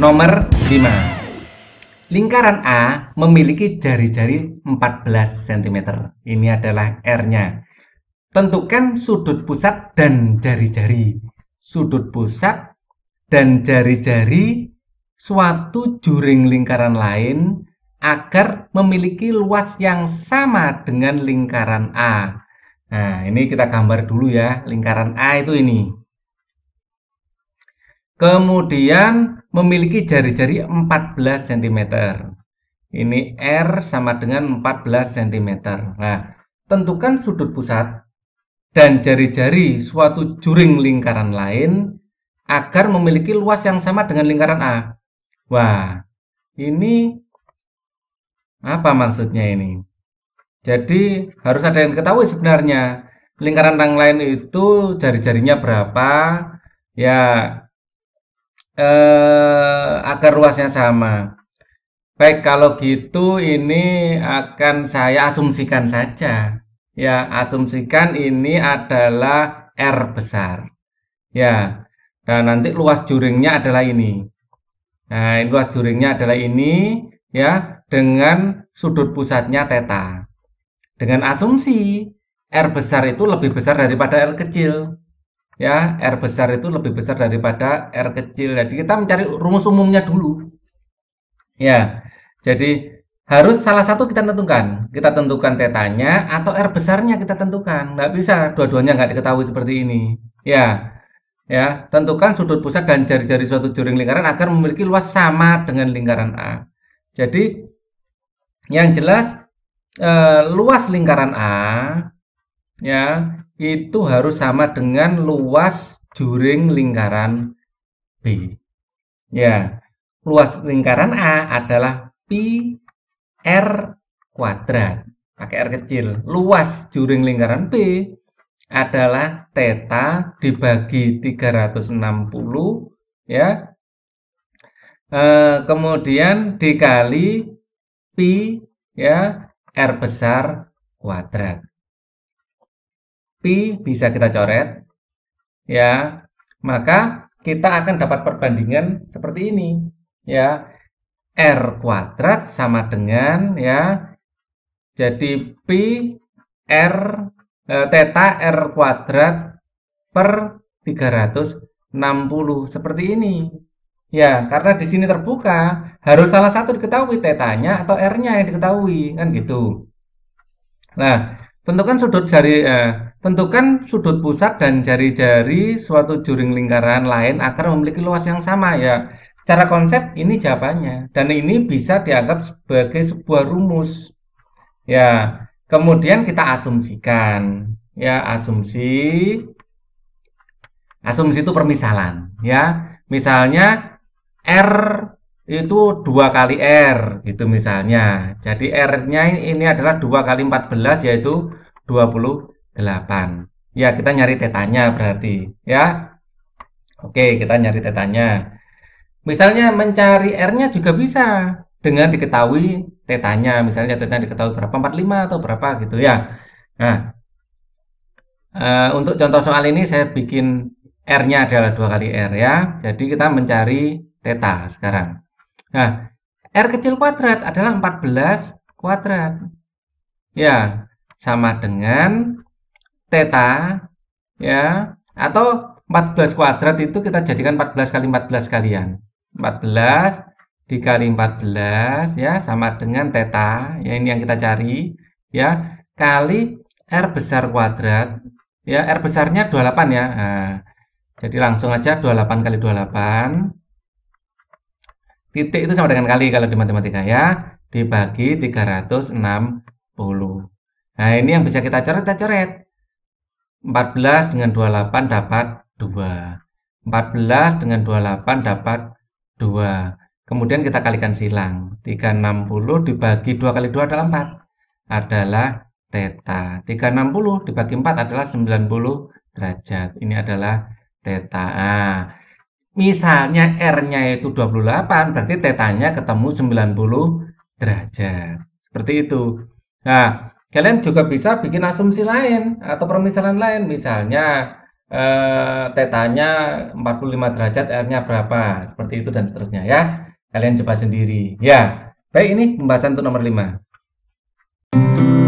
Nomor 5. Lingkaran A memiliki jari-jari 14 cm. Ini adalah R-nya. Tentukan sudut pusat dan jari-jari. Sudut pusat dan jari-jari suatu juring lingkaran lain agar memiliki luas yang sama dengan lingkaran A. Nah, ini kita gambar dulu ya. Lingkaran A itu ini. Kemudian memiliki jari-jari 14 cm. Ini R sama dengan 14 cm. Nah, tentukan sudut pusat dan jari-jari suatu juring lingkaran lain agar memiliki luas yang sama dengan lingkaran A. Wah, ini apa maksudnya ini? Jadi harus ada yang ketahui sebenarnya lingkaran yang lain itu jari-jarinya berapa. Ya, eh, akar ruasnya sama. Baik, kalau gitu ini akan saya asumsikan saja. Ya, asumsikan ini adalah R besar. Ya, dan nanti luas juringnya adalah ini. Nah, luas juringnya adalah ini, ya, dengan sudut pusatnya theta. Dengan asumsi R besar itu lebih besar daripada R kecil ya R besar itu lebih besar daripada R kecil. Jadi kita mencari rumus umumnya dulu. Ya. Jadi harus salah satu kita tentukan. Kita tentukan tetanya atau R besarnya kita tentukan. Nggak bisa dua-duanya nggak diketahui seperti ini. Ya. Ya, tentukan sudut pusat dan jari-jari suatu juring lingkaran agar memiliki luas sama dengan lingkaran A. Jadi yang jelas eh, luas lingkaran A ya itu harus sama dengan luas juring lingkaran B. Ya, luas lingkaran A adalah pi r kuadrat. Pakai r kecil. Luas juring lingkaran B adalah teta dibagi 360 ya. E, kemudian dikali pi ya r besar kuadrat. P bisa kita coret ya maka kita akan dapat perbandingan seperti ini ya R kuadrat sama dengan ya jadi P R eh, R kuadrat per 360 seperti ini ya karena di sini terbuka harus salah satu diketahui tetanya atau R-nya yang diketahui kan gitu nah bentukan sudut dari eh, Tentukan sudut pusat dan jari-jari suatu juring lingkaran lain agar memiliki luas yang sama ya. Secara konsep ini jawabannya dan ini bisa dianggap sebagai sebuah rumus. Ya, kemudian kita asumsikan ya asumsi asumsi itu permisalan ya. Misalnya R itu dua kali R gitu misalnya. Jadi R-nya ini adalah dua kali 14 yaitu 20 8. Ya, kita nyari tetanya berarti, ya. Oke, kita nyari tetanya. Misalnya mencari R-nya juga bisa dengan diketahui tetanya. Misalnya tetanya diketahui berapa 45 atau berapa gitu ya. Nah, Uh, untuk contoh soal ini saya bikin R-nya adalah dua kali R ya. Jadi kita mencari teta sekarang. Nah, R kecil kuadrat adalah 14 kuadrat. Ya, sama dengan Teta ya atau 14 kuadrat itu kita jadikan 14 kali 14 kalian 14 dikali 14 ya sama dengan teta ya ini yang kita cari ya kali R besar kuadrat ya R besarnya 28 ya nah, jadi langsung aja 28 kali 28 titik itu sama dengan kali kalau di matematika ya dibagi 360 nah ini yang bisa kita coret kita coret 14 dengan 28 dapat 2. 14 dengan 28 dapat 2. Kemudian kita kalikan silang. 360 dibagi 2 kali 2 adalah 4. Adalah teta. 360 dibagi 4 adalah 90 derajat. Ini adalah teta. Nah, misalnya R-nya itu 28, berarti tetanya ketemu 90 derajat. Seperti itu. Nah, Kalian juga bisa bikin asumsi lain atau permisalan lain, misalnya eh, tetanya 45 derajat, R-nya berapa, seperti itu dan seterusnya ya. Kalian coba sendiri. Ya, baik ini pembahasan untuk nomor 5.